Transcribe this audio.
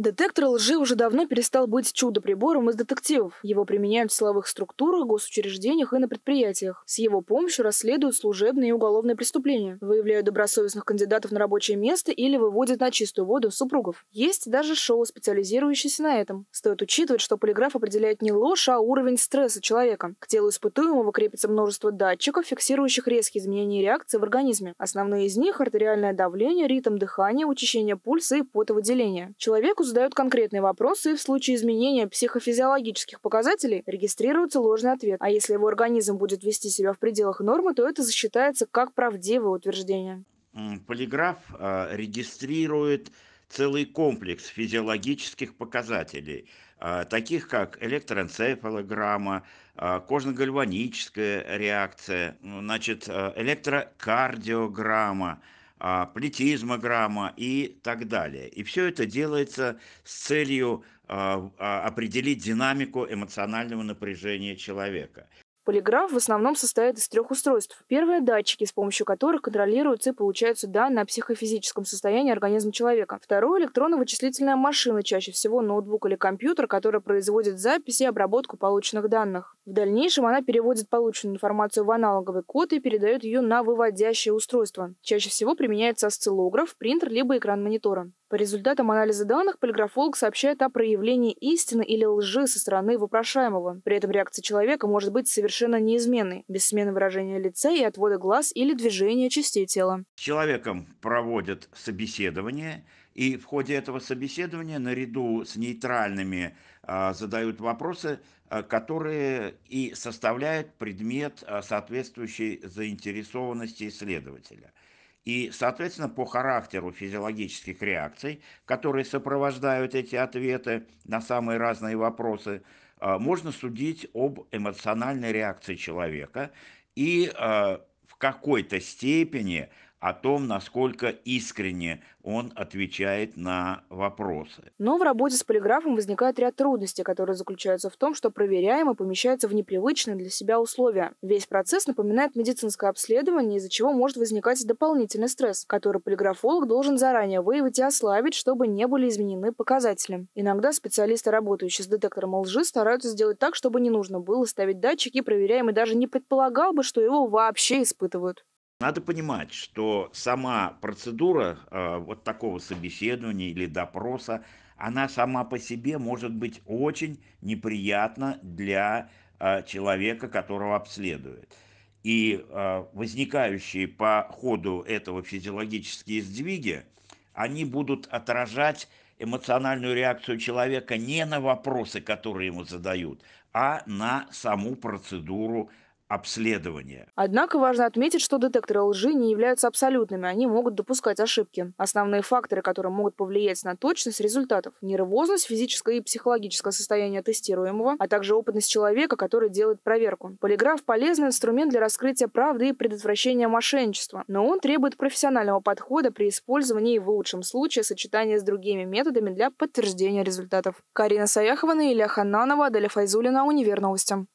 Детектор лжи уже давно перестал быть чудо-прибором из детективов. Его применяют в силовых структурах, госучреждениях и на предприятиях. С его помощью расследуют служебные и уголовные преступления, выявляют добросовестных кандидатов на рабочее место или выводят на чистую воду супругов. Есть даже шоу, специализирующееся на этом. Стоит учитывать, что полиграф определяет не ложь, а уровень стресса человека. К телу испытуемого крепится множество датчиков, фиксирующих резкие изменения реакции в организме. Основные из них – артериальное давление, ритм дыхания, учащение пульса и потовыделение. Человеку задают конкретные вопросы, и в случае изменения психофизиологических показателей регистрируется ложный ответ. А если его организм будет вести себя в пределах нормы, то это засчитается как правдивое утверждение. Полиграф а, регистрирует целый комплекс физиологических показателей, а, таких как электроэнцефалограмма, а, кожно-гальваническая реакция, ну, значит, электрокардиограмма, а, плетизмограмма и так далее. И все это делается с целью а, а, определить динамику эмоционального напряжения человека. Полиграф в основном состоит из трех устройств. Первое – датчики, с помощью которых контролируются и получаются данные о психофизическом состоянии организма человека. Второе – электронно-вычислительная машина, чаще всего ноутбук или компьютер, которая производит записи и обработку полученных данных. В дальнейшем она переводит полученную информацию в аналоговый код и передает ее на выводящее устройство. Чаще всего применяется осциллограф, принтер либо экран монитора. По результатам анализа данных полиграфолог сообщает о проявлении истины или лжи со стороны вопрошаемого. При этом реакция человека может быть совершенно неизменной, без смены выражения лица и отвода глаз или движения частей тела. С человеком проводят собеседование, и в ходе этого собеседования наряду с нейтральными а, задают вопросы, а, которые и составляют предмет а, соответствующей заинтересованности исследователя – и, соответственно, по характеру физиологических реакций, которые сопровождают эти ответы на самые разные вопросы, а, можно судить об эмоциональной реакции человека и а, в какой-то степени о том, насколько искренне он отвечает на вопросы. Но в работе с полиграфом возникает ряд трудностей, которые заключаются в том, что проверяемый помещается в непривычные для себя условия. Весь процесс напоминает медицинское обследование, из-за чего может возникать дополнительный стресс, который полиграфолог должен заранее выявить и ослабить, чтобы не были изменены показатели. Иногда специалисты, работающие с детектором лжи, стараются сделать так, чтобы не нужно было ставить датчики, проверяемый даже не предполагал бы, что его вообще испытывают. Надо понимать, что сама процедура э, вот такого собеседования или допроса, она сама по себе может быть очень неприятна для э, человека, которого обследуют, И э, возникающие по ходу этого физиологические сдвиги, они будут отражать эмоциональную реакцию человека не на вопросы, которые ему задают, а на саму процедуру обследования. Однако важно отметить, что детекторы лжи не являются абсолютными, они могут допускать ошибки. Основные факторы, которые могут повлиять на точность результатов – нервозность, физическое и психологическое состояние тестируемого, а также опытность человека, который делает проверку. Полиграф – полезный инструмент для раскрытия правды и предотвращения мошенничества, но он требует профессионального подхода при использовании в лучшем случае сочетания с другими методами для подтверждения результатов. Карина Саяхова, Илья Хананова, Аделя Файзулина, Универ Новости.